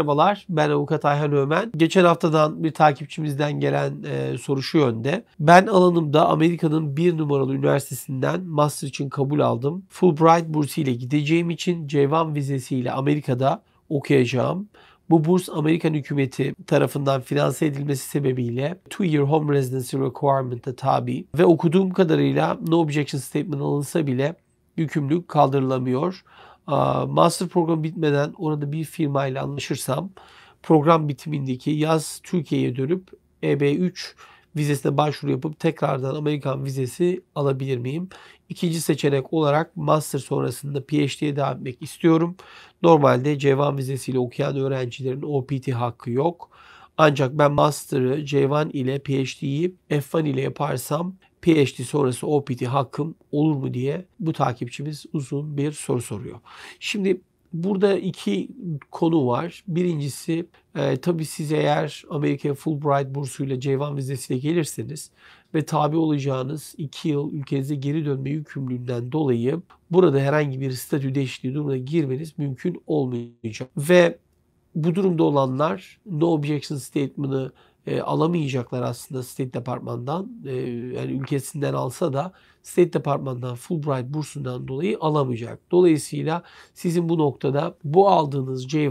merhabalar. Ben Avukat Ayhan Ömen. Geçen haftadan bir takipçimizden gelen e, soru şu yönde. Ben alanımda Amerika'nın bir numaralı üniversitesinden master için kabul aldım. Fulbright bursu ile gideceğim için C1 vizesiyle Amerika'da okuyacağım. Bu burs Amerikan hükümeti tarafından finanse edilmesi sebebiyle two year home residency requirement'a tabi ve okuduğum kadarıyla no objection statement alınsa bile yükümlülük kaldırılamıyor master programı bitmeden orada bir firmayla anlaşırsam program bitimindeki yaz Türkiye'ye dönüp EB3 vizesine başvuru yapıp tekrardan Amerikan vizesi alabilir miyim? İkinci seçenek olarak master sonrasında PhD'ye devam etmek istiyorum. Normalde C1 vizesiyle okuyan öğrencilerin OPT hakkı yok. Ancak ben master'ı C1 ile PhD'yi F1 ile yaparsam PhD sonrası OPT hakkım olur mu diye bu takipçimiz uzun bir soru soruyor. Şimdi burada iki konu var. Birincisi e, tabii siz eğer Amerika Fulbright bursuyla C1 vizesiyle gelirseniz ve tabi olacağınız iki yıl ülkenize geri dönme yükümlülüğünden dolayı burada herhangi bir statü değişikliği durumuna girmeniz mümkün olmayacak. Ve bu durumda olanlar no objection statement'ı e, alamayacaklar aslında State Departman'dan. E, yani ülkesinden alsa da State Departman'dan Fulbright bursundan dolayı alamayacak. Dolayısıyla sizin bu noktada bu aldığınız c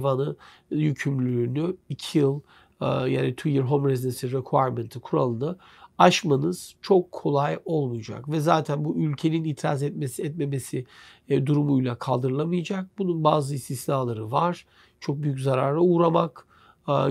yükümlülüğünü 2 yıl e, yani 2 year home residency requirement'ı kuralını aşmanız çok kolay olmayacak ve zaten bu ülkenin itiraz etmesi etmemesi e, durumuyla kaldırılamayacak. Bunun bazı istisnaları var. Çok büyük zarara uğramak,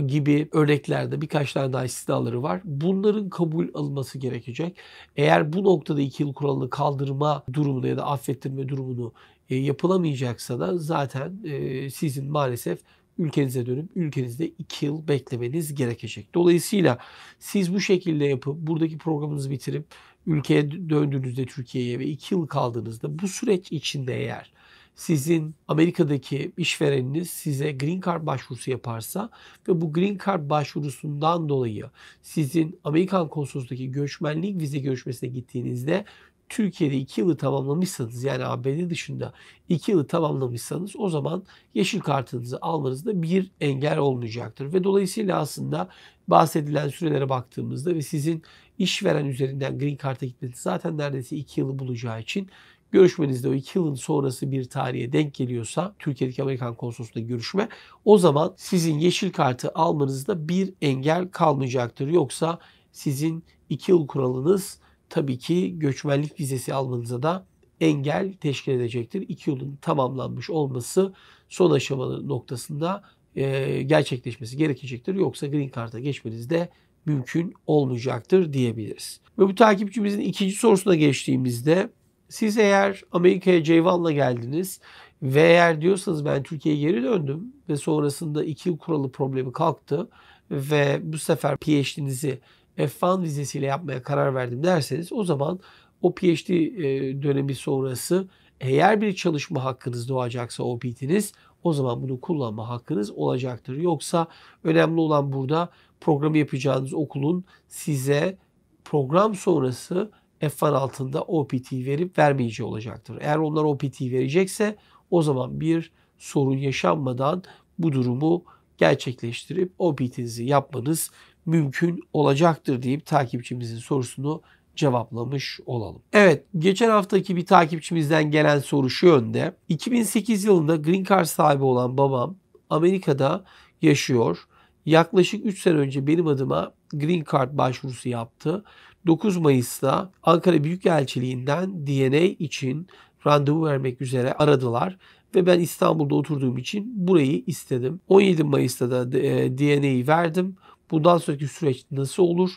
gibi örneklerde birkaç tane daha istisnaları var. Bunların kabul alınması gerekecek. Eğer bu noktada 2 yıl kuralını kaldırma durumunu ya da affettirme durumunu e, yapılamayacaksa da zaten e, sizin maalesef ülkenize dönüp ülkenizde 2 yıl beklemeniz gerekecek. Dolayısıyla siz bu şekilde yapıp buradaki programınızı bitirip ülkeye döndüğünüzde Türkiye'ye ve 2 yıl kaldığınızda bu süreç içinde eğer sizin Amerika'daki işvereniniz size green card başvurusu yaparsa ve bu green card başvurusundan dolayı sizin Amerikan konsolosluğundaki göçmenlik vize görüşmesine gittiğinizde Türkiye'de 2 yılı tamamlamışsanız yani ABD dışında 2 yılı tamamlamışsanız o zaman yeşil kartınızı almanızda bir engel olmayacaktır. Ve dolayısıyla aslında bahsedilen sürelere baktığımızda ve sizin işveren üzerinden green card'a gitmesi zaten neredeyse 2 yılı bulacağı için Görüşmenizde o iki yılın sonrası bir tarihe denk geliyorsa Türkiye'deki Amerikan konsolosluğunda görüşme o zaman sizin yeşil kartı almanızda bir engel kalmayacaktır. Yoksa sizin iki yıl kuralınız tabii ki göçmenlik vizesi almanıza da engel teşkil edecektir. İki yılın tamamlanmış olması son aşamalı noktasında e, gerçekleşmesi gerekecektir. Yoksa Green Card'a geçmeniz de mümkün olmayacaktır diyebiliriz. Ve bu takipçimizin ikinci sorusuna geçtiğimizde siz eğer Amerika'ya Ceyvan'la geldiniz ve eğer diyorsanız ben Türkiye'ye geri döndüm ve sonrasında iki yıl kuralı problemi kalktı ve bu sefer PhD'nizi F1 vizesiyle yapmaya karar verdim derseniz o zaman o PhD e, dönemi sonrası eğer bir çalışma hakkınız doğacaksa bitiniz o zaman bunu kullanma hakkınız olacaktır. Yoksa önemli olan burada programı yapacağınız okulun size program sonrası F-FAR altında OPT verip vermeyici olacaktır. Eğer onlar OPT verecekse o zaman bir sorun yaşanmadan bu durumu gerçekleştirip OPT'nizi yapmanız mümkün olacaktır deyip takipçimizin sorusunu cevaplamış olalım. Evet, geçen haftaki bir takipçimizden gelen soru şu yönde. 2008 yılında Green Card sahibi olan babam Amerika'da yaşıyor. Yaklaşık 3 sene önce benim adıma Green Card başvurusu yaptı. 9 Mayıs'ta Ankara Büyükelçiliğinden DNA için randevu vermek üzere aradılar ve ben İstanbul'da oturduğum için burayı istedim. 17 Mayıs'ta da e, DNA'yı verdim. Bundan sonraki süreç nasıl olur?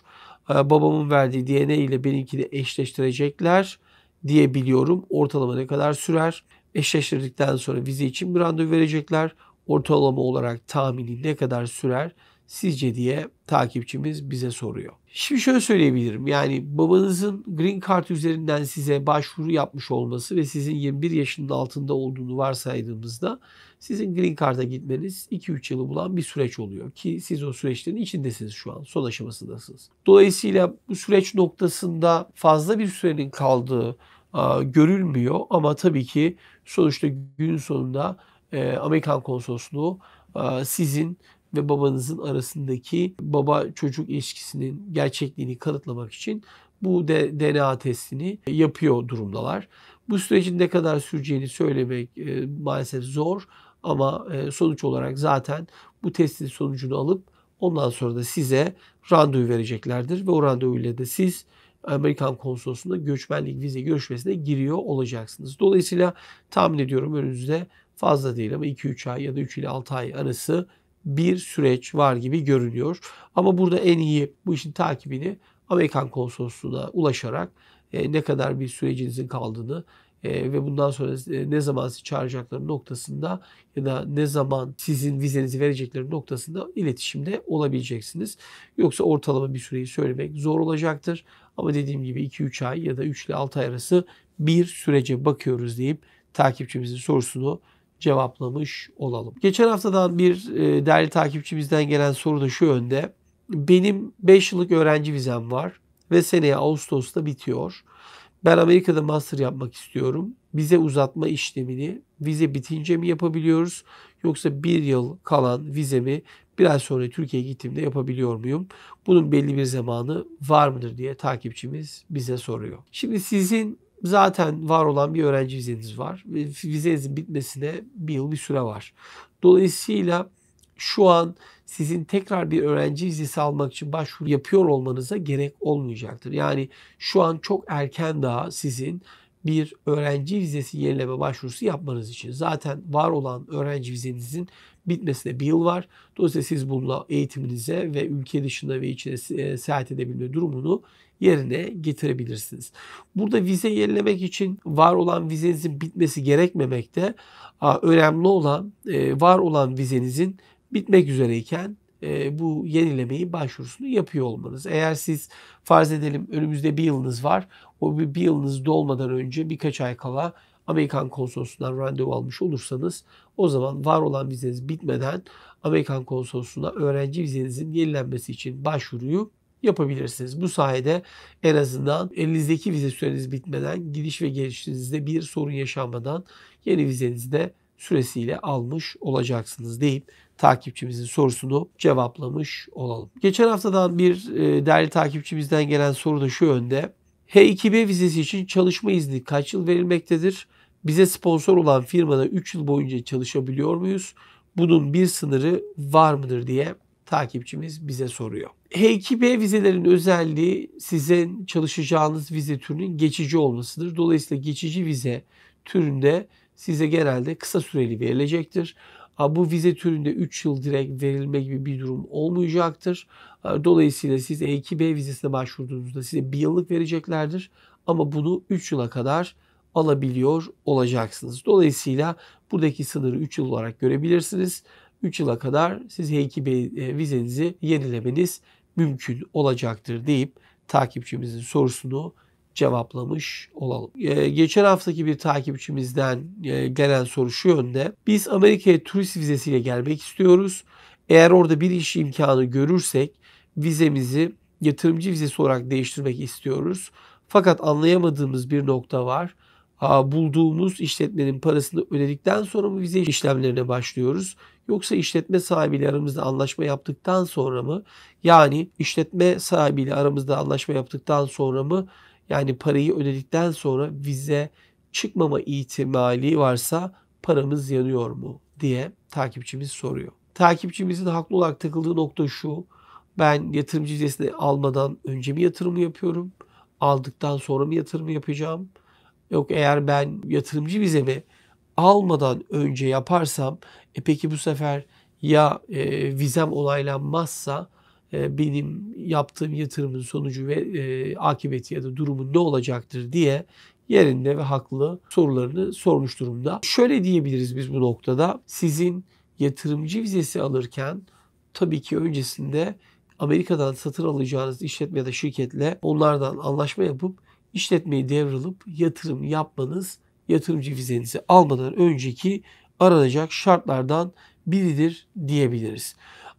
E, babamın verdiği DNA ile benimkini eşleştirecekler diye biliyorum. Ortalama ne kadar sürer? Eşleştirdikten sonra vize için bir randevu verecekler. Ortalama olarak tahmini ne kadar sürer? sizce diye takipçimiz bize soruyor. Şimdi şöyle söyleyebilirim. Yani babanızın green card üzerinden size başvuru yapmış olması ve sizin 21 yaşının altında olduğunu varsaydığımızda sizin green card'a gitmeniz 2-3 yılı bulan bir süreç oluyor. Ki siz o süreçlerin içindesiniz şu an. Son aşamasındasınız. Dolayısıyla bu süreç noktasında fazla bir sürenin kaldığı e, görülmüyor ama tabii ki sonuçta gün sonunda e, Amerikan konsolosluğu e, sizin ve babanızın arasındaki baba çocuk ilişkisinin gerçekliğini kanıtlamak için bu de, DNA testini yapıyor durumdalar. Bu sürecin ne kadar süreceğini söylemek e, maalesef zor ama e, sonuç olarak zaten bu testin sonucunu alıp ondan sonra da size randevu vereceklerdir ve o randevuyla da siz Amerikan konsolosluğunda göçmenlik vize görüşmesine giriyor olacaksınız. Dolayısıyla tahmin ediyorum önünüzde fazla değil ama 2-3 ay ya da 3 ile 6 ay arası bir süreç var gibi görünüyor. Ama burada en iyi bu işin takibini Amerikan konsolosluğuna ulaşarak e, ne kadar bir sürecinizin kaldığını e, ve bundan sonra e, ne zaman sizi çağıracakları noktasında ya da ne zaman sizin vizenizi verecekleri noktasında iletişimde olabileceksiniz. Yoksa ortalama bir süreyi söylemek zor olacaktır. Ama dediğim gibi 2-3 ay ya da 3 ile 6 ay arası bir sürece bakıyoruz deyip takipçimizin sorusunu cevaplamış olalım. Geçen haftadan bir e, değerli takipçimizden gelen soru da şu yönde. Benim 5 yıllık öğrenci vizem var ve seneye Ağustos'ta bitiyor. Ben Amerika'da master yapmak istiyorum. Vize uzatma işlemini vize bitince mi yapabiliyoruz? Yoksa bir yıl kalan vizemi biraz sonra Türkiye'ye gittiğimde yapabiliyor muyum? Bunun belli bir zamanı var mıdır diye takipçimiz bize soruyor. Şimdi sizin zaten var olan bir öğrenci vizeniz var. Ve vizenizin bitmesine bir yıl bir süre var. Dolayısıyla şu an sizin tekrar bir öğrenci vizesi almak için başvuru yapıyor olmanıza gerek olmayacaktır. Yani şu an çok erken daha sizin bir öğrenci vizesi yenileme başvurusu yapmanız için. Zaten var olan öğrenci vizenizin bitmesine bir yıl var. Dolayısıyla siz bununla eğitiminize ve ülke dışında ve içine e, seyahat edebilme durumunu yerine getirebilirsiniz. Burada vize yenilemek için var olan vizenizin bitmesi gerekmemekte. Önemli olan e, var olan vizenizin bitmek üzereyken e, bu yenilemeyi başvurusunu yapıyor olmanız. Eğer siz farz edelim önümüzde bir yılınız var. O bir, bir yılınız dolmadan önce birkaç ay kala Amerikan konsolosluğundan randevu almış olursanız o zaman var olan vizeniz bitmeden Amerikan konsolosluğuna öğrenci vizenizin yenilenmesi için başvuruyu yapabilirsiniz. Bu sayede en azından elinizdeki vize süreniz bitmeden gidiş ve gelişinizde bir sorun yaşanmadan yeni vizenizi de süresiyle almış olacaksınız deyip takipçimizin sorusunu cevaplamış olalım. Geçen haftadan bir e, değerli takipçimizden gelen soru da şu yönde. H2B vizesi için çalışma izni kaç yıl verilmektedir? Bize sponsor olan firmada 3 yıl boyunca çalışabiliyor muyuz? Bunun bir sınırı var mıdır diye takipçimiz bize soruyor. H2B vizelerin özelliği sizin çalışacağınız vize türünün geçici olmasıdır. Dolayısıyla geçici vize türünde size genelde kısa süreli verilecektir. Bu vize türünde 3 yıl direkt verilme gibi bir durum olmayacaktır. Dolayısıyla siz E2B vizesine başvurduğunuzda size 1 yıllık vereceklerdir. Ama bunu 3 yıla kadar alabiliyor olacaksınız. Dolayısıyla buradaki sınırı 3 yıl olarak görebilirsiniz 3 yıla kadar siz H2 e, vizenizi yenilemeniz mümkün olacaktır deyip takipçimizin sorusunu cevaplamış olalım. Ee, geçen haftaki bir takipçimizden e, gelen soru şu yönde. Biz Amerika'ya turist vizesiyle gelmek istiyoruz. Eğer orada bir iş imkanı görürsek vizemizi yatırımcı vizesi olarak değiştirmek istiyoruz. Fakat anlayamadığımız bir nokta var. Aa, bulduğumuz işletmenin parasını ödedikten sonra mı vize işlemlerine başlıyoruz yoksa işletme sahibiyle aramızda anlaşma yaptıktan sonra mı? Yani işletme sahibiyle aramızda anlaşma yaptıktan sonra mı? Yani parayı ödedikten sonra vize çıkmama ihtimali varsa paramız yanıyor mu diye takipçimiz soruyor. Takipçimizin haklı olarak takıldığı nokta şu. Ben yatırımcı vizesini almadan önce mi yatırımı yapıyorum? Aldıktan sonra mı yatırımı yapacağım? Yok eğer ben yatırımcı vizemi almadan önce yaparsam e peki bu sefer ya e, vizem olaylanmazsa e, benim yaptığım yatırımın sonucu ve e, akıbeti ya da durumu ne olacaktır diye yerinde ve haklı sorularını sormuş durumda. Şöyle diyebiliriz biz bu noktada. Sizin yatırımcı vizesi alırken tabii ki öncesinde Amerika'dan satın alacağınız işletme ya da şirketle onlardan anlaşma yapıp işletmeyi devralıp yatırım yapmanız yatırımcı vizenizi almadan önceki aranacak şartlardan biridir diyebiliriz.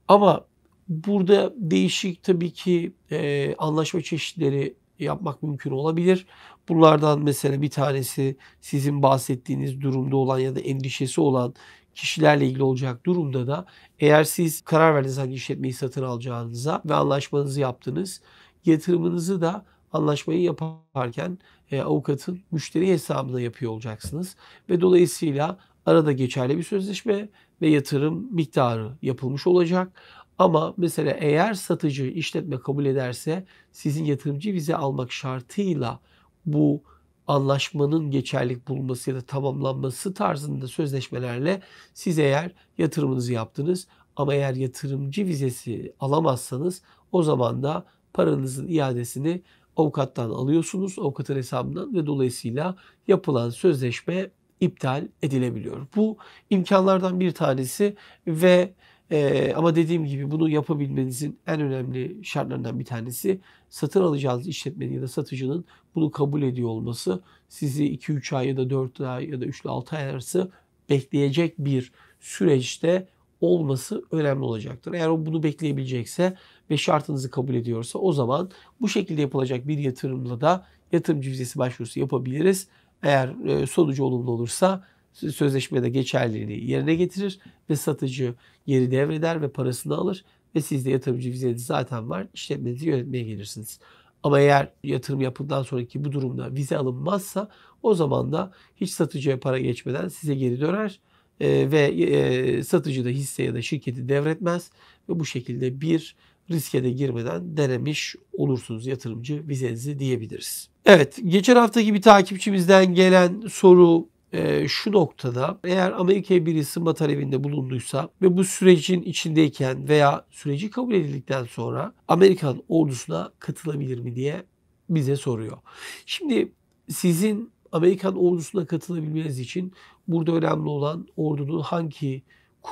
Ama burada değişik tabii ki e, anlaşma çeşitleri yapmak mümkün olabilir. Bunlardan mesela bir tanesi sizin bahsettiğiniz durumda olan ya da endişesi olan kişilerle ilgili olacak durumda da eğer siz karar verdiniz hangi işletmeyi satın alacağınıza ve anlaşmanızı yaptınız, yatırımınızı da anlaşmayı yaparken e, avukatın müşteri hesabına yapıyor olacaksınız ve dolayısıyla Arada geçerli bir sözleşme ve yatırım miktarı yapılmış olacak. Ama mesela eğer satıcı işletme kabul ederse sizin yatırımcı vize almak şartıyla bu anlaşmanın geçerlik bulması ya da tamamlanması tarzında sözleşmelerle siz eğer yatırımınızı yaptınız ama eğer yatırımcı vizesi alamazsanız o zaman da paranızın iadesini avukattan alıyorsunuz, avukatın hesabından ve dolayısıyla yapılan sözleşme iptal edilebiliyor. Bu imkanlardan bir tanesi ve e, ama dediğim gibi bunu yapabilmenizin en önemli şartlarından bir tanesi satın alacağınız işletmenin ya da satıcının bunu kabul ediyor olması. Sizi 2-3 ay ya da 4 ay ya da 3 ile 6 ay arası bekleyecek bir süreçte olması önemli olacaktır. Eğer o bunu bekleyebilecekse ve şartınızı kabul ediyorsa o zaman bu şekilde yapılacak bir yatırımla da yatırım vizesi başvurusu yapabiliriz. Eğer e, sonucu olumlu olursa sözleşmede geçerliliğini yerine getirir ve satıcı geri devreder ve parasını alır ve sizde yatırımcı vizeniz zaten var. İşletmenizi yönetmeye gelirsiniz. Ama eğer yatırım yapıldan sonraki bu durumda vize alınmazsa o zaman da hiç satıcıya para geçmeden size geri döner e, ve e, satıcı da hisse ya da şirketi devretmez ve bu şekilde bir riske de girmeden denemiş olursunuz yatırımcı vizenizi diyebiliriz. Evet geçen haftaki bir takipçimizden gelen soru e, şu noktada eğer Amerika'ya bir ısınma talebinde bulunduysa ve bu sürecin içindeyken veya süreci kabul edildikten sonra Amerikan ordusuna katılabilir mi diye bize soruyor. Şimdi sizin Amerikan ordusuna katılabilmeniz için burada önemli olan ordunun hangi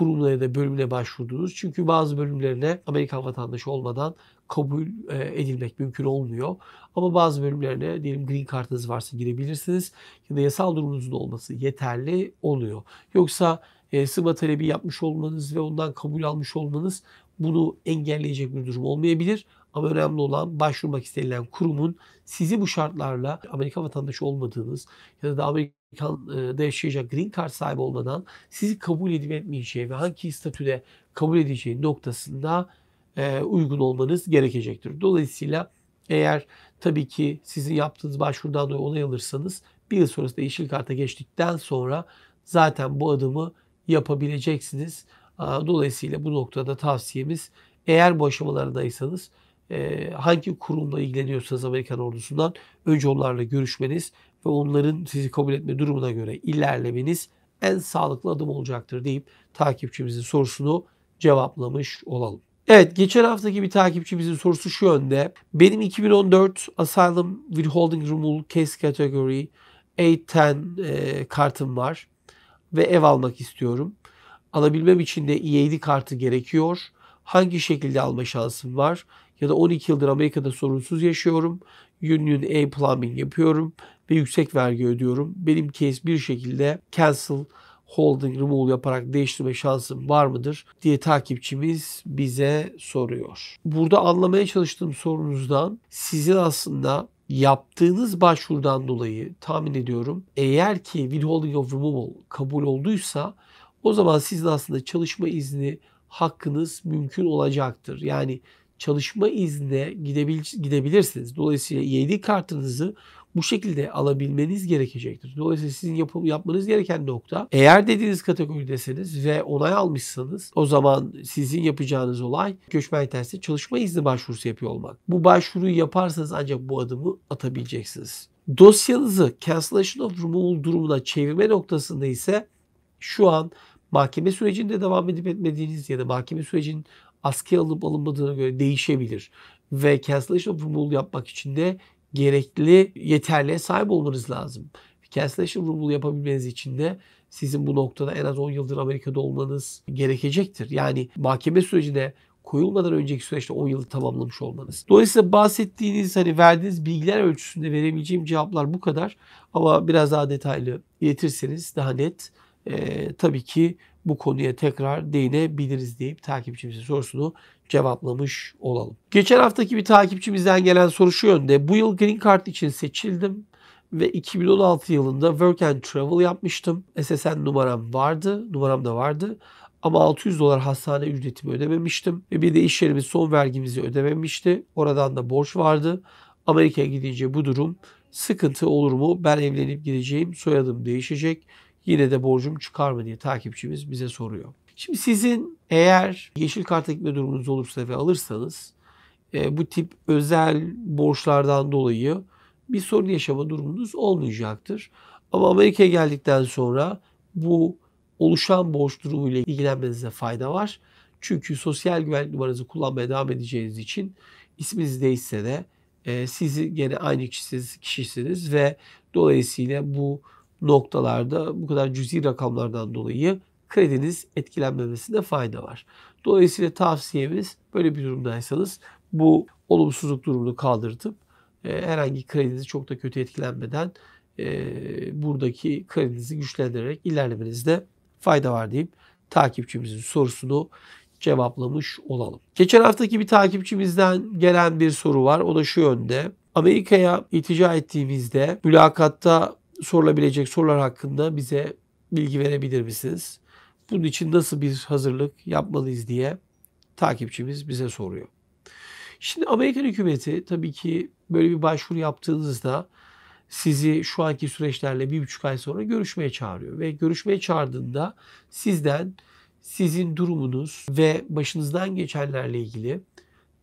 ya da bölümüne başvurdunuz. Çünkü bazı bölümlerine Amerikan vatandaşı olmadan kabul e, edilmek mümkün olmuyor. Ama bazı bölümlerine diyelim green Kartınız varsa girebilirsiniz ya da yasal durumunuzun olması yeterli oluyor. Yoksa e, sıma talebi yapmış olmanız ve ondan kabul almış olmanız bunu engelleyecek bir durum olmayabilir. Ama önemli olan başvurmak istenilen kurumun sizi bu şartlarla Amerika vatandaşı olmadığınız ya da Amerika da yaşayacak green card sahibi olmadan sizi kabul edip etmeyeceği ve hangi statüde kabul edeceği noktasında e, uygun olmanız gerekecektir. Dolayısıyla eğer tabii ki sizin yaptığınız başvurudan dolayı onay alırsanız bir yıl sonrasında yeşil karta geçtikten sonra zaten bu adımı yapabileceksiniz. Dolayısıyla bu noktada tavsiyemiz eğer bu aşamalardaysanız hangi kurumla ilgileniyorsanız Amerikan ordusundan önce onlarla görüşmeniz ve onların sizi kabul etme durumuna göre ilerlemeniz en sağlıklı adım olacaktır deyip takipçimizin sorusunu cevaplamış olalım. Evet geçen haftaki bir takipçimizin sorusu şu yönde. Benim 2014 Asylum Withholding Removal Case Category A10 e, kartım var ve ev almak istiyorum. Alabilmem için de EAD kartı gerekiyor. Hangi şekilde alma şansım var? Ya da 12 yıldır Amerika'da sorunsuz yaşıyorum. Union A Plumbing yapıyorum ve yüksek vergi ödüyorum. Benim case bir şekilde cancel holding remove yaparak değiştirme şansım var mıdır diye takipçimiz bize soruyor. Burada anlamaya çalıştığım sorunuzdan sizin aslında yaptığınız başvurudan dolayı tahmin ediyorum eğer ki withholding of removal kabul olduysa o zaman sizin aslında çalışma izni hakkınız mümkün olacaktır. Yani çalışma izne gidebil gidebilirsiniz. Dolayısıyla EAD kartınızı bu şekilde alabilmeniz gerekecektir. Dolayısıyla sizin yap yapmanız gereken nokta eğer dediğiniz kategoridesiniz ve onay almışsanız o zaman sizin yapacağınız olay göçmen tersi çalışma izni başvurusu yapıyor olmak. Bu başvuruyu yaparsanız ancak bu adımı atabileceksiniz. Dosyanızı cancellation of removal durumuna çevirme noktasında ise şu an mahkeme sürecinde devam edip etmediğiniz ya da mahkeme sürecinin askıya alıp alınmadığına göre değişebilir. Ve cancellation of removal yapmak için de gerekli yeterliğe sahip olmanız lazım. Cancellation rule yapabilmeniz için de sizin bu noktada en az 10 yıldır Amerika'da olmanız gerekecektir. Yani mahkeme sürecine koyulmadan önceki süreçte 10 yılı tamamlamış olmanız. Dolayısıyla bahsettiğiniz hani verdiğiniz bilgiler ölçüsünde verebileceğim cevaplar bu kadar. Ama biraz daha detaylı iletirseniz daha net e, tabii ki bu konuya tekrar değinebiliriz deyip takipçimizin sorusunu cevaplamış olalım. Geçen haftaki bir takipçimizden gelen soru şu yönde. Bu yıl Green Card için seçildim ve 2016 yılında Work and Travel yapmıştım. SSN numaram vardı, numaram da vardı. Ama 600 dolar hastane ücretimi ödememiştim. Ve bir de iş yerimiz son vergimizi ödememişti. Oradan da borç vardı. Amerika'ya gidince bu durum sıkıntı olur mu? Ben evlenip gideceğim, soyadım değişecek yine de borcum çıkar mı diye takipçimiz bize soruyor. Şimdi sizin eğer yeşil kart ekme durumunuz olursa ve alırsanız e, bu tip özel borçlardan dolayı bir sorun yaşama durumunuz olmayacaktır. Ama Amerika'ya geldikten sonra bu oluşan borç durumuyla ilgilenmenize fayda var. Çünkü sosyal güvenlik numaranızı kullanmaya devam edeceğiniz için isminiz değişse de e, sizi gene aynı kişisiniz, kişisiniz ve dolayısıyla bu noktalarda bu kadar cüzi rakamlardan dolayı krediniz etkilenmemesinde fayda var. Dolayısıyla tavsiyemiz böyle bir durumdaysanız bu olumsuzluk durumunu kaldırtıp e, herhangi kredinizi çok da kötü etkilenmeden e, buradaki kredinizi güçlendirerek ilerlemenizde fayda var diyeyim. Takipçimizin sorusunu cevaplamış olalım. Geçen haftaki bir takipçimizden gelen bir soru var. O da şu yönde. Amerika'ya itica ettiğimizde mülakatta sorulabilecek sorular hakkında bize bilgi verebilir misiniz? Bunun için nasıl bir hazırlık yapmalıyız diye takipçimiz bize soruyor. Şimdi Amerikan hükümeti tabii ki böyle bir başvuru yaptığınızda sizi şu anki süreçlerle bir buçuk ay sonra görüşmeye çağırıyor. Ve görüşmeye çağırdığında sizden sizin durumunuz ve başınızdan geçenlerle ilgili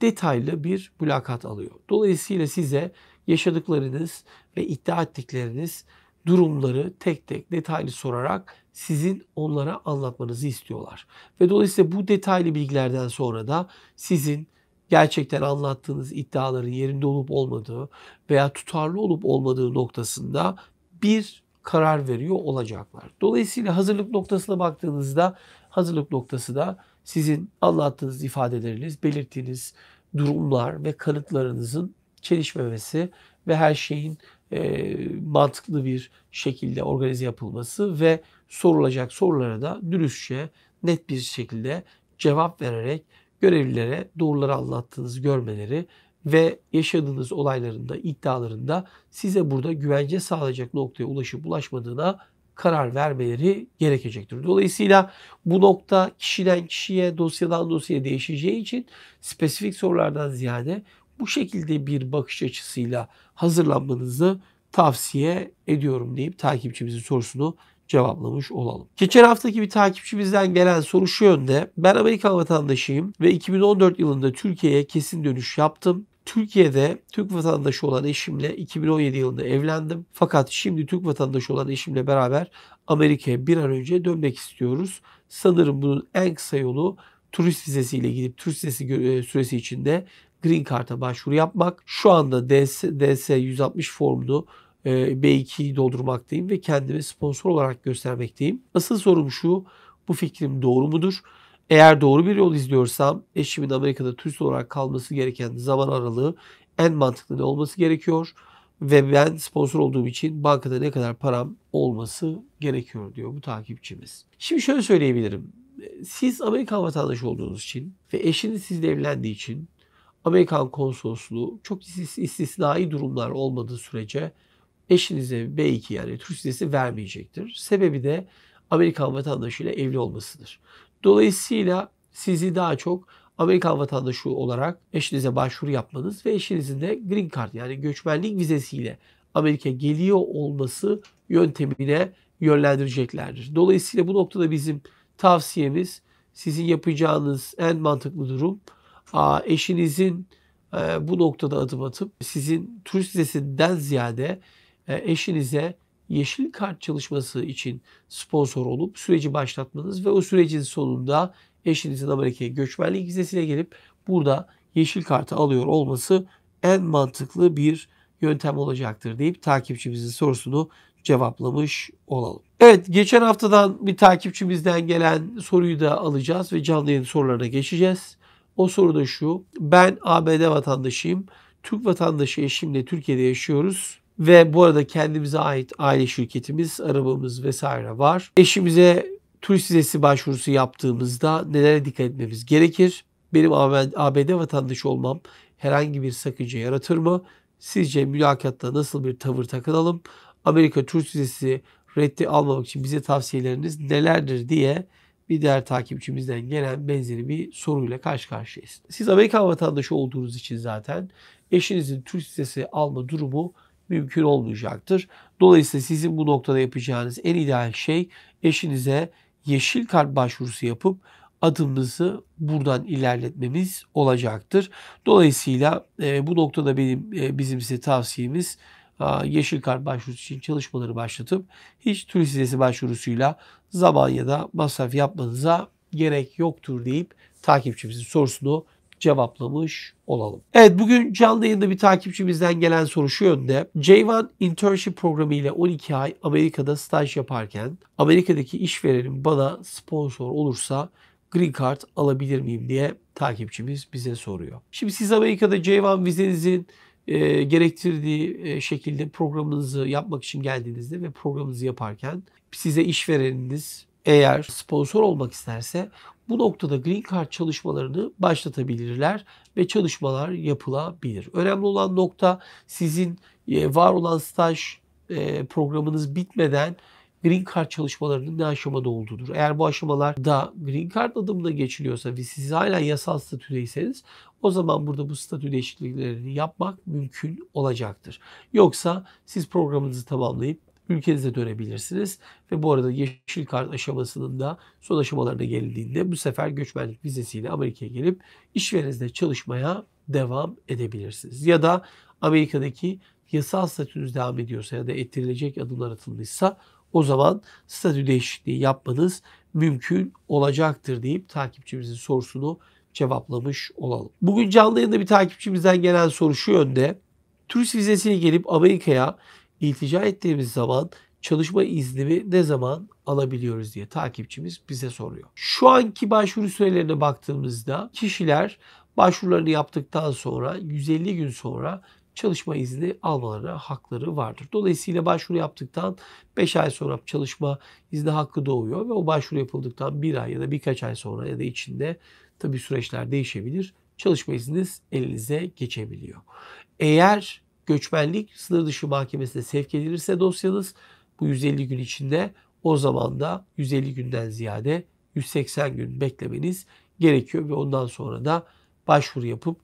detaylı bir mülakat alıyor. Dolayısıyla size yaşadıklarınız ve iddia ettikleriniz durumları tek tek detaylı sorarak sizin onlara anlatmanızı istiyorlar. Ve dolayısıyla bu detaylı bilgilerden sonra da sizin gerçekten anlattığınız iddiaların yerinde olup olmadığı veya tutarlı olup olmadığı noktasında bir karar veriyor olacaklar. Dolayısıyla hazırlık noktasına baktığınızda hazırlık noktası da sizin anlattığınız ifadeleriniz, belirttiğiniz durumlar ve kanıtlarınızın çelişmemesi ve her şeyin e, mantıklı bir şekilde organize yapılması ve sorulacak sorulara da dürüstçe, net bir şekilde cevap vererek görevlilere doğruları anlattığınızı görmeleri ve yaşadığınız olaylarında, iddialarında size burada güvence sağlayacak noktaya ulaşıp ulaşmadığına karar vermeleri gerekecektir. Dolayısıyla bu nokta kişiden kişiye, dosyadan dosyaya değişeceği için spesifik sorulardan ziyade bu şekilde bir bakış açısıyla hazırlanmanızı tavsiye ediyorum deyip takipçimizin sorusunu cevaplamış olalım. Geçen haftaki bir takipçimizden gelen soru şu yönde. Ben Amerikan vatandaşıyım ve 2014 yılında Türkiye'ye kesin dönüş yaptım. Türkiye'de Türk vatandaşı olan eşimle 2017 yılında evlendim. Fakat şimdi Türk vatandaşı olan eşimle beraber Amerika'ya bir an önce dönmek istiyoruz. Sanırım bunun en kısa yolu turist vizesiyle gidip turist vizesi e, süresi içinde Green Card'a başvuru yapmak. Şu anda DS, DS 160 formunu e, B2'yi doldurmaktayım ve kendimi sponsor olarak göstermekteyim. Asıl sorum şu, bu fikrim doğru mudur? Eğer doğru bir yol izliyorsam eşimin Amerika'da turist olarak kalması gereken zaman aralığı en mantıklı ne olması gerekiyor? Ve ben sponsor olduğum için bankada ne kadar param olması gerekiyor diyor bu takipçimiz. Şimdi şöyle söyleyebilirim. Siz Amerikan vatandaşı olduğunuz için ve eşiniz sizle evlendiği için Amerikan konsolosluğu çok istisnai durumlar olmadığı sürece eşinize B2 yani Türk vizesi vermeyecektir. Sebebi de Amerikan vatandaşıyla evli olmasıdır. Dolayısıyla sizi daha çok Amerikan vatandaşı olarak eşinize başvuru yapmanız ve eşinizin de green card yani göçmenlik vizesiyle Amerika geliyor olması yöntemine yönlendireceklerdir. Dolayısıyla bu noktada bizim tavsiyemiz sizin yapacağınız en mantıklı durum eşinizin e, bu noktada adım atıp sizin turist vizesinden ziyade e, eşinize yeşil kart çalışması için sponsor olup süreci başlatmanız ve o sürecin sonunda eşinizin Amerika'ya göçmenlik vizesiyle gelip burada yeşil kartı alıyor olması en mantıklı bir yöntem olacaktır deyip takipçimizin sorusunu cevaplamış olalım. Evet geçen haftadan bir takipçimizden gelen soruyu da alacağız ve canlı yayın sorularına geçeceğiz. O soru da şu. Ben ABD vatandaşıyım. Türk vatandaşı eşimle Türkiye'de yaşıyoruz. Ve bu arada kendimize ait aile şirketimiz, arabamız vesaire var. Eşimize turist vizesi başvurusu yaptığımızda nelere dikkat etmemiz gerekir? Benim ABD vatandaşı olmam herhangi bir sakınca yaratır mı? Sizce mülakatta nasıl bir tavır takınalım? Amerika turist vizesi reddi almamak için bize tavsiyeleriniz nelerdir diye bir diğer takipçimizden gelen benzeri bir soruyla karşı karşıyayız. Siz Amerika vatandaşı olduğunuz için zaten eşinizin Türk sitesi alma durumu mümkün olmayacaktır. Dolayısıyla sizin bu noktada yapacağınız en ideal şey eşinize yeşil kart başvurusu yapıp adımımızı buradan ilerletmemiz olacaktır. Dolayısıyla e, bu noktada benim e, bizim size tavsiyemiz Yeşil Kart başvurusu için çalışmaları başlatıp hiç turist başvurusuyla Zaman ya da masraf yapmanıza gerek yoktur deyip takipçimizin sorusunu cevaplamış olalım. Evet bugün canlı yayında bir takipçimizden gelen soru şu yönde. J1 Internship programı ile 12 ay Amerika'da staj yaparken Amerika'daki işverenim bana sponsor olursa green card alabilir miyim diye takipçimiz bize soruyor. Şimdi siz Amerika'da J1 vizenizin e, gerektirdiği e, şekilde programınızı yapmak için geldiğinizde ve programınızı yaparken size işvereniniz eğer sponsor olmak isterse bu noktada Green Card çalışmalarını başlatabilirler ve çalışmalar yapılabilir. Önemli olan nokta sizin var olan staj programınız bitmeden Green Card çalışmalarının ne aşamada olduğudur. Eğer bu aşamalarda Green Card adımına geçiliyorsa ve siz hala yasal statüdeyseniz o zaman burada bu statü değişikliklerini yapmak mümkün olacaktır. Yoksa siz programınızı tamamlayıp ülkenize dönebilirsiniz. Ve bu arada yeşil kart aşamasının da son aşamalarına gelindiğinde bu sefer göçmenlik vizesiyle Amerika'ya gelip işverenizde çalışmaya devam edebilirsiniz. Ya da Amerika'daki yasal statünüz devam ediyorsa ya da ettirilecek adımlar atılmışsa o zaman statü değişikliği yapmanız mümkün olacaktır deyip takipçimizin sorusunu cevaplamış olalım. Bugün canlı yayında bir takipçimizden gelen soru şu yönde. Turist vizesini gelip Amerika'ya iltica ettiğimiz zaman çalışma iznimi ne zaman alabiliyoruz diye takipçimiz bize soruyor. Şu anki başvuru sürelerine baktığımızda kişiler başvurularını yaptıktan sonra 150 gün sonra çalışma izni almalarına hakları vardır. Dolayısıyla başvuru yaptıktan 5 ay sonra çalışma izni hakkı doğuyor ve o başvuru yapıldıktan 1 ay ya da birkaç ay sonra ya da içinde tabii süreçler değişebilir. Çalışma izniniz elinize geçebiliyor. Eğer göçmenlik sınır dışı mahkemesine sevk edilirse dosyanız bu 150 gün içinde o zaman da 150 günden ziyade 180 gün beklemeniz gerekiyor ve ondan sonra da başvuru yapıp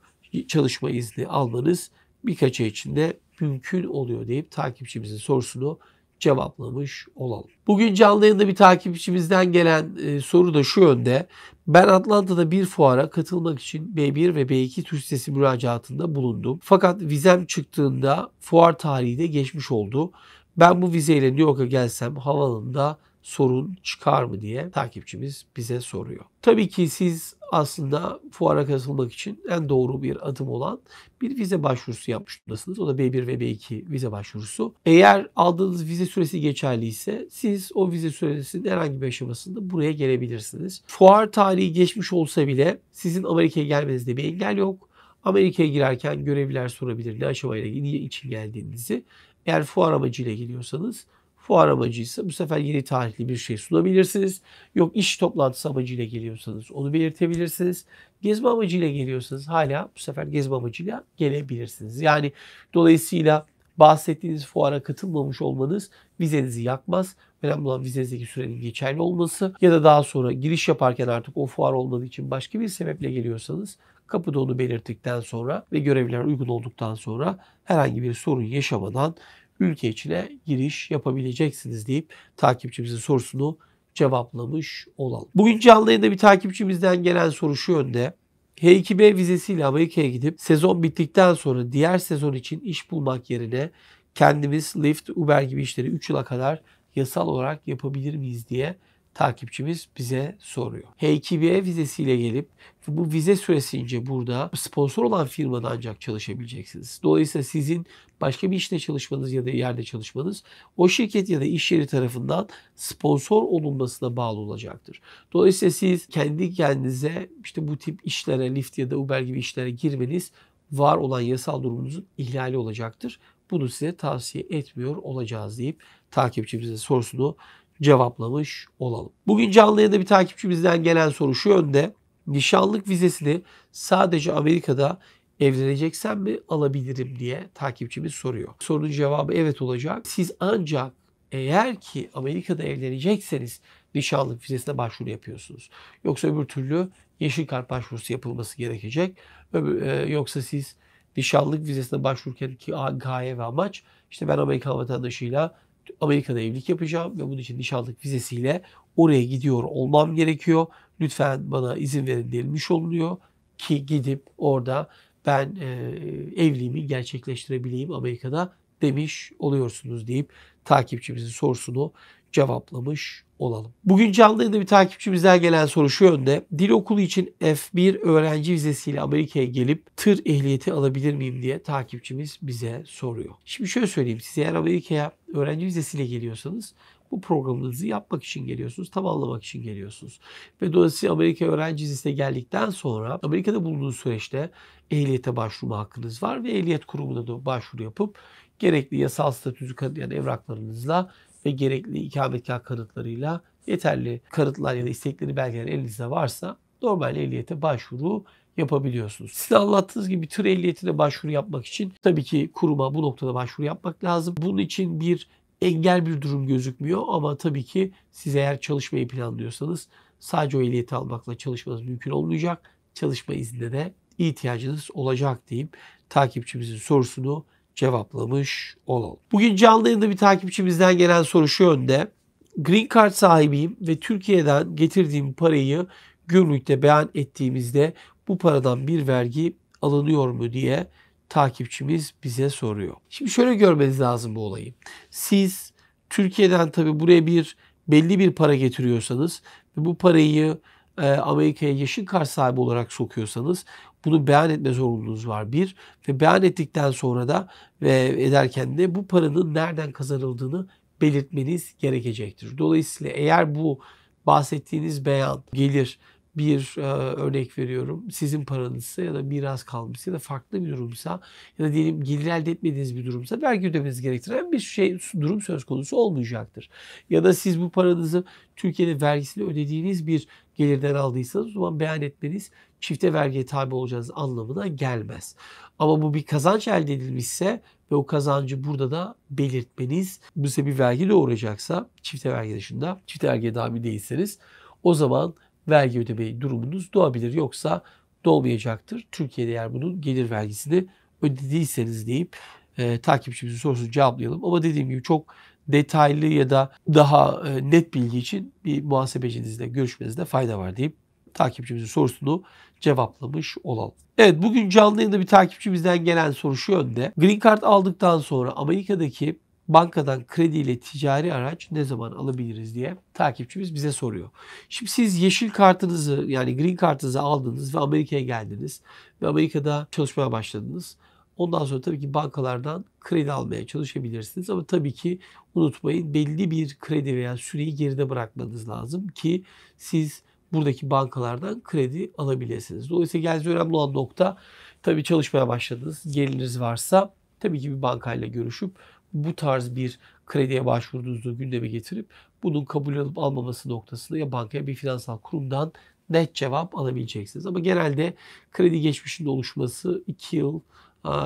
çalışma izni almanız birkaç ay içinde mümkün oluyor deyip takipçimizin sorusunu cevaplamış olalım. Bugün canlı yayında bir takipçimizden gelen e, soru da şu yönde. Ben Atlanta'da bir fuara katılmak için B1 ve B2 tür sitesi müracaatında bulundum. Fakat vizem çıktığında fuar tarihi de geçmiş oldu. Ben bu vizeyle New York'a gelsem havalanında sorun çıkar mı diye takipçimiz bize soruyor. Tabii ki siz aslında fuara katılmak için en doğru bir adım olan bir vize başvurusu yapmış durumdasınız. O da B1 ve B2 vize başvurusu. Eğer aldığınız vize süresi geçerliyse siz o vize süresinin herhangi bir aşamasında buraya gelebilirsiniz. Fuar tarihi geçmiş olsa bile sizin Amerika'ya gelmenizde bir engel yok. Amerika'ya girerken görevliler sorabilir ne aşamayla için geldiğinizi. Eğer fuar amacıyla geliyorsanız Fuar amacıysa bu sefer yeni tarihli bir şey sunabilirsiniz. Yok iş toplantısı amacıyla geliyorsanız onu belirtebilirsiniz. Gezme amacıyla geliyorsanız hala bu sefer gezme amacıyla gelebilirsiniz. Yani dolayısıyla bahsettiğiniz fuara katılmamış olmanız vizenizi yakmaz. Önemli olan vizenizdeki sürenin geçerli olması ya da daha sonra giriş yaparken artık o fuar olmadığı için başka bir sebeple geliyorsanız kapıda onu belirttikten sonra ve görevler uygun olduktan sonra herhangi bir sorun yaşamadan ülke içine giriş yapabileceksiniz deyip takipçimizin sorusunu cevaplamış olalım. Bugün canlı yayında bir takipçimizden gelen soru şu yönde. H2B vizesiyle Amerika'ya gidip sezon bittikten sonra diğer sezon için iş bulmak yerine kendimiz Lyft, Uber gibi işleri 3 yıla kadar yasal olarak yapabilir miyiz diye takipçimiz bize soruyor. H2B e vizesiyle gelip bu vize süresince burada sponsor olan firmada ancak çalışabileceksiniz. Dolayısıyla sizin başka bir işte çalışmanız ya da yerde çalışmanız o şirket ya da iş yeri tarafından sponsor olunmasına bağlı olacaktır. Dolayısıyla siz kendi kendinize işte bu tip işlere, Lyft ya da Uber gibi işlere girmeniz var olan yasal durumunuzun ihlali olacaktır. Bunu size tavsiye etmiyor olacağız deyip takipçimize sorusunu cevaplamış olalım. Bugün canlı yayında bir takipçimizden gelen soru şu yönde. Nişanlık vizesini sadece Amerika'da evleneceksen mi alabilirim diye takipçimiz soruyor. Sorunun cevabı evet olacak. Siz ancak eğer ki Amerika'da evlenecekseniz nişanlık vizesine başvuru yapıyorsunuz. Yoksa öbür türlü yeşil kart başvurusu yapılması gerekecek. Öbür, e, yoksa siz nişanlık vizesine başvururken ki gaye ve amaç işte ben Amerika vatandaşıyla Amerika'da evlilik yapacağım ve bunun için nişanlık vizesiyle oraya gidiyor olmam gerekiyor. Lütfen bana izin verin denilmiş olunuyor ki gidip orada ben e, evliliğimi gerçekleştirebileyim Amerika'da demiş oluyorsunuz deyip takipçimizin sorusunu cevaplamış olalım. Bugün canlı yayında bir takipçimizden gelen soru şu yönde. Dil okulu için F1 öğrenci vizesiyle Amerika'ya gelip tır ehliyeti alabilir miyim diye takipçimiz bize soruyor. Şimdi şöyle söyleyeyim size eğer Amerika'ya öğrenci vizesiyle geliyorsanız bu programınızı yapmak için geliyorsunuz, tamamlamak için geliyorsunuz. Ve dolayısıyla Amerika öğrenci listesine geldikten sonra Amerika'da bulunduğunuz süreçte ehliyete başvurma hakkınız var ve ehliyet kurumuna da başvuru yapıp gerekli yasal statüsü yani evraklarınızla ve gerekli ikametgah kanıtlarıyla yeterli kanıtlar ya da istekleri belgeler elinizde varsa normal ehliyete başvuru yapabiliyorsunuz. Size anlattığınız gibi tır ehliyetine başvuru yapmak için tabii ki kuruma bu noktada başvuru yapmak lazım. Bunun için bir engel bir durum gözükmüyor ama tabii ki siz eğer çalışmayı planlıyorsanız sadece o ehliyeti almakla çalışmanız mümkün olmayacak. Çalışma iznine de ihtiyacınız olacak diyeyim. Takipçimizin sorusunu cevaplamış olalım. Bugün canlı yayında bir takipçimizden gelen soru şu yönde. Green Card sahibiyim ve Türkiye'den getirdiğim parayı gümrükte beyan ettiğimizde bu paradan bir vergi alınıyor mu diye takipçimiz bize soruyor. Şimdi şöyle görmeniz lazım bu olayı. Siz Türkiye'den tabi buraya bir belli bir para getiriyorsanız ve bu parayı e, Amerika'ya yeşil kart sahibi olarak sokuyorsanız bunu beyan etme zorunluluğunuz var bir ve beyan ettikten sonra da ve ederken de bu paranın nereden kazanıldığını belirtmeniz gerekecektir. Dolayısıyla eğer bu bahsettiğiniz beyan gelir bir e, örnek veriyorum sizin paranızsa ya da miras kalmışsa ya da farklı bir durumsa ya da diyelim gelir elde etmediğiniz bir durumsa vergi ödemeniz gerektiren bir şey durum söz konusu olmayacaktır. Ya da siz bu paranızı Türkiye'de vergisini ödediğiniz bir gelirden aldıysanız o zaman beyan etmeniz çifte vergiye tabi olacağınız anlamına gelmez. Ama bu bir kazanç elde edilmişse ve o kazancı burada da belirtmeniz bu size bir vergi doğuracaksa çifte vergi dışında çifte vergiye tabi değilseniz o zaman vergi ödeme durumunuz doğabilir. Yoksa dolmayacaktır. Türkiye'de eğer bunun gelir vergisini ödediyseniz deyip e, takipçimizin sorusunu cevaplayalım. Ama dediğim gibi çok detaylı ya da daha e, net bilgi için bir muhasebecinizle görüşmenizde fayda var deyip takipçimizin sorusunu cevaplamış olalım. Evet bugün canlı yayında bir takipçimizden gelen soru şu yönde. Green Card aldıktan sonra Amerika'daki bankadan krediyle ticari araç ne zaman alabiliriz diye takipçimiz bize soruyor. Şimdi siz yeşil kartınızı yani green kartınızı aldınız ve Amerika'ya geldiniz ve Amerika'da çalışmaya başladınız. Ondan sonra tabii ki bankalardan kredi almaya çalışabilirsiniz ama tabii ki unutmayın belli bir kredi veya süreyi geride bırakmanız lazım ki siz buradaki bankalardan kredi alabilirsiniz. Dolayısıyla geldiği önemli olan nokta tabii çalışmaya başladınız. Geliriniz varsa tabii ki bir bankayla görüşüp bu tarz bir krediye başvurduğunuzu gündeme getirip bunun kabul alıp almaması noktasında ya bankaya bir finansal kurumdan net cevap alabileceksiniz. Ama genelde kredi geçmişinde oluşması 2 yıl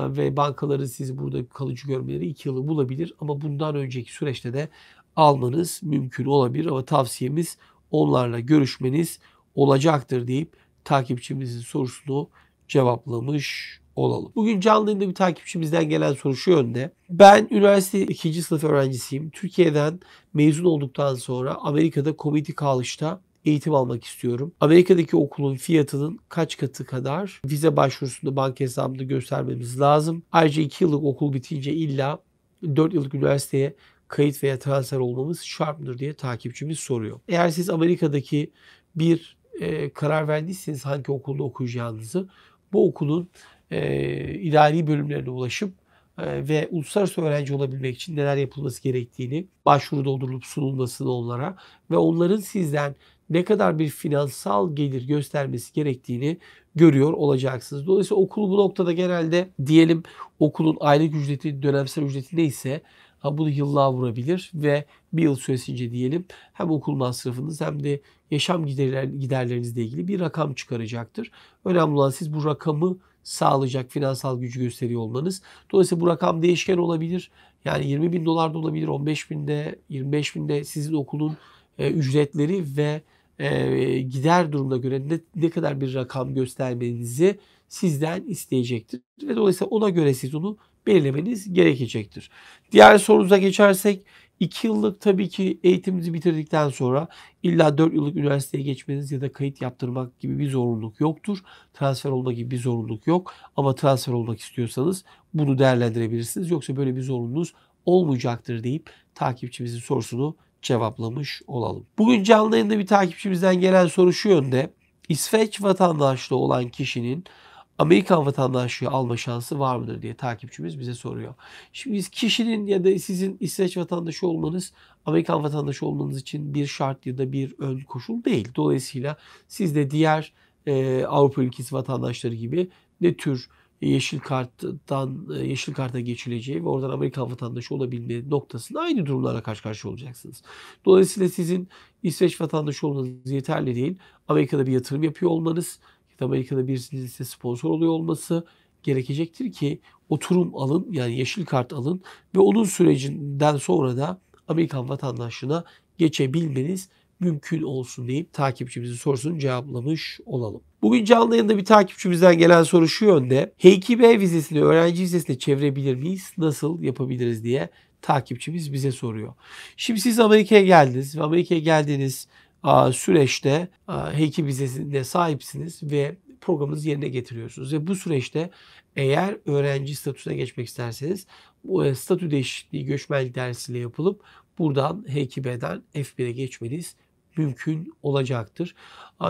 ve bankaların sizi burada kalıcı görmeleri 2 yılı bulabilir. Ama bundan önceki süreçte de almanız mümkün olabilir. Ama tavsiyemiz onlarla görüşmeniz olacaktır deyip takipçimizin sorusunu cevaplamış olalım. Bugün canlı yayında bir takipçimizden gelen soru şu yönde. Ben üniversite 2. sınıf öğrencisiyim. Türkiye'den mezun olduktan sonra Amerika'da Community College'da eğitim almak istiyorum. Amerika'daki okulun fiyatının kaç katı kadar vize başvurusunda banka hesabını göstermemiz lazım. Ayrıca 2 yıllık okul bitince illa 4 yıllık üniversiteye kayıt veya transfer olmamız şart mıdır diye takipçimiz soruyor. Eğer siz Amerika'daki bir e, karar verdiyseniz hangi okulda okuyacağınızı bu okulun e, idari bölümlerine ulaşıp ee, ve uluslararası öğrenci olabilmek için neler yapılması gerektiğini, başvuru doldurulup sunulmasını onlara ve onların sizden ne kadar bir finansal gelir göstermesi gerektiğini görüyor olacaksınız. Dolayısıyla okul bu noktada genelde diyelim okulun aylık ücreti, dönemsel ücreti neyse Ha, bunu yıllığa vurabilir ve bir yıl süresince diyelim hem okul masrafınız hem de yaşam giderler, giderlerinizle ilgili bir rakam çıkaracaktır. Önemli olan siz bu rakamı sağlayacak finansal gücü gösteriyor olmanız. Dolayısıyla bu rakam değişken olabilir. Yani 20 bin dolar da olabilir. 15 binde, 25 binde sizin okulun e, ücretleri ve e, gider durumuna göre ne, ne kadar bir rakam göstermenizi sizden isteyecektir. Ve dolayısıyla ona göre siz onu belirlemeniz gerekecektir. Diğer sorunuza geçersek 2 yıllık tabii ki eğitimimizi bitirdikten sonra illa 4 yıllık üniversiteye geçmeniz ya da kayıt yaptırmak gibi bir zorunluluk yoktur. Transfer olmak gibi bir zorunluluk yok. Ama transfer olmak istiyorsanız bunu değerlendirebilirsiniz. Yoksa böyle bir zorunluluğunuz olmayacaktır deyip takipçimizin sorusunu cevaplamış olalım. Bugün canlı yayında bir takipçimizden gelen soru şu yönde. İsveç vatandaşlığı olan kişinin Amerikan vatandaşlığı alma şansı var mıdır diye takipçimiz bize soruyor. Şimdi biz kişinin ya da sizin İsveç vatandaşı olmanız Amerikan vatandaşı olmanız için bir şart ya da bir ön koşul değil. Dolayısıyla siz de diğer e, Avrupa ülkesi vatandaşları gibi ne tür yeşil karttan e, yeşil karta geçileceği ve oradan Amerikan vatandaşı olabilme noktasında aynı durumlara karşı karşıya olacaksınız. Dolayısıyla sizin İsveç vatandaşı olmanız yeterli değil. Amerika'da bir yatırım yapıyor olmanız Amerika'da bir liste sponsor oluyor olması gerekecektir ki oturum alın yani yeşil kart alın ve onun sürecinden sonra da Amerikan vatandaşlığına geçebilmeniz mümkün olsun deyip takipçimizin sorusunu cevaplamış olalım. Bugün canlı yayında bir takipçimizden gelen soru şu yönde. H2B vizesini öğrenci vizesine çevirebilir miyiz? Nasıl yapabiliriz diye takipçimiz bize soruyor. Şimdi siz Amerika'ya geldiniz ve Amerika'ya geldiğiniz süreçte heyki vizesinde sahipsiniz ve programınızı yerine getiriyorsunuz. Ve bu süreçte eğer öğrenci statüsüne geçmek isterseniz e, statü değişikliği göçmenlik dersiyle yapılıp buradan H2B'den F1'e geçmeniz mümkün olacaktır.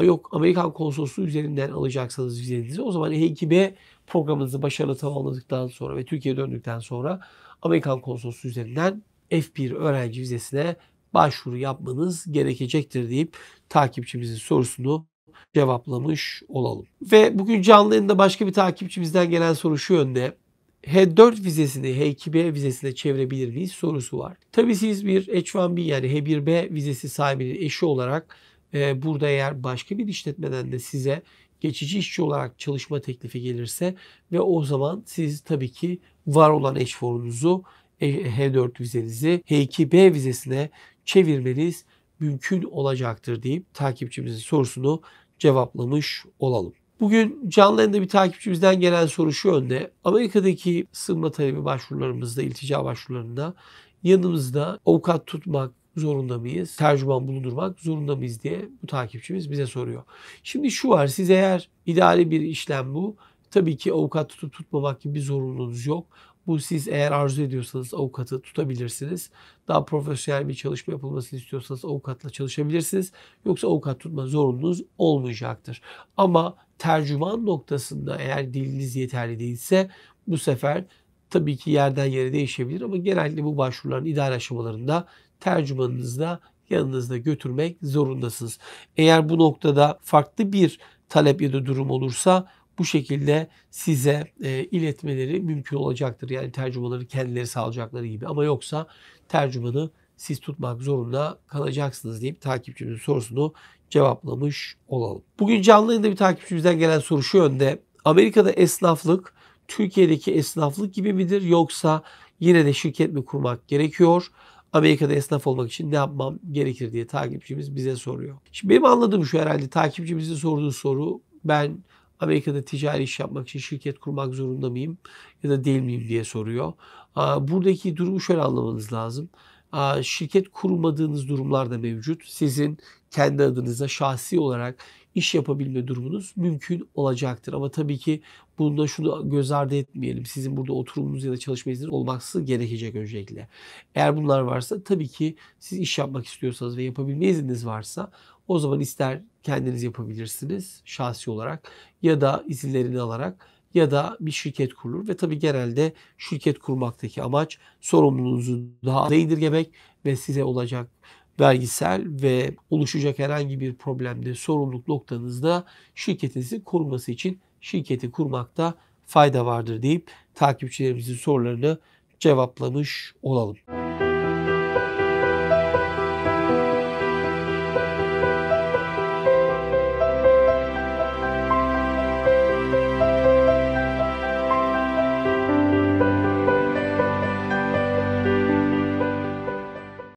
Yok Amerikan konsolosluğu üzerinden alacaksanız vizenizi o zaman H2B programınızı başarılı tamamladıktan sonra ve Türkiye'ye döndükten sonra Amerikan konsolosluğu üzerinden F1 öğrenci vizesine başvuru yapmanız gerekecektir deyip takipçimizin sorusunu cevaplamış olalım. Ve bugün canlı yayında başka bir takipçimizden gelen soru şu yönde. H4 vizesini H2B vizesine çevirebilir miyiz sorusu var. Tabii siz bir H1B yani H1B vizesi sahibinin eşi olarak e, burada eğer başka bir işletmeden de size geçici işçi olarak çalışma teklifi gelirse ve o zaman siz tabii ki var olan eş formunuzu e, H4 vizenizi H2B vizesine çevirmeniz mümkün olacaktır deyip takipçimizin sorusunu cevaplamış olalım. Bugün canlı yayında bir takipçimizden gelen soru şu önde. Amerika'daki sığınma talebi başvurularımızda, iltica başvurularında yanımızda avukat tutmak zorunda mıyız? Tercüman bulundurmak zorunda mıyız diye bu takipçimiz bize soruyor. Şimdi şu var siz eğer idari bir işlem bu. Tabii ki avukat tutup tutmamak gibi bir zorunluluğunuz yok. Bu siz eğer arzu ediyorsanız avukatı tutabilirsiniz. Daha profesyonel bir çalışma yapılmasını istiyorsanız avukatla çalışabilirsiniz. Yoksa avukat tutma zorunluluğunuz olmayacaktır. Ama tercüman noktasında eğer diliniz yeterli değilse bu sefer tabii ki yerden yere değişebilir ama genellikle bu başvuruların idare aşamalarında tercümanınızla yanınızda götürmek zorundasınız. Eğer bu noktada farklı bir talep ya da durum olursa bu şekilde size e, iletmeleri mümkün olacaktır. Yani tercümanları kendileri sağlayacakları gibi ama yoksa tercümanı siz tutmak zorunda kalacaksınız deyip takipçimizin sorusunu cevaplamış olalım. Bugün canlı yayında bir takipçimizden gelen soru şu yönde. Amerika'da esnaflık Türkiye'deki esnaflık gibi midir yoksa yine de şirket mi kurmak gerekiyor? Amerika'da esnaf olmak için ne yapmam gerekir diye takipçimiz bize soruyor. Şimdi benim anladığım şu herhalde takipçimizin sorduğu soru ben Amerika'da ticari iş yapmak için şirket kurmak zorunda mıyım ya da değil miyim diye soruyor. Buradaki durumu şöyle anlamanız lazım. Şirket kurmadığınız durumlar da mevcut. Sizin kendi adınıza şahsi olarak iş yapabilme durumunuz mümkün olacaktır. Ama tabii ki bunda şunu göz ardı etmeyelim. Sizin burada oturumunuz ya da çalışma izniniz olması gerekecek öncelikle. Eğer bunlar varsa tabii ki siz iş yapmak istiyorsanız ve yapabilme izniniz varsa o zaman ister kendiniz yapabilirsiniz şahsi olarak ya da izinlerini alarak ya da bir şirket kurulur ve tabii genelde şirket kurmaktaki amaç sorumluluğunuzu daha az indirgemek ve size olacak vergisel ve oluşacak herhangi bir problemde sorumluluk noktanızda şirketinizi korunması için şirketi kurmakta fayda vardır deyip takipçilerimizin sorularını cevaplamış olalım.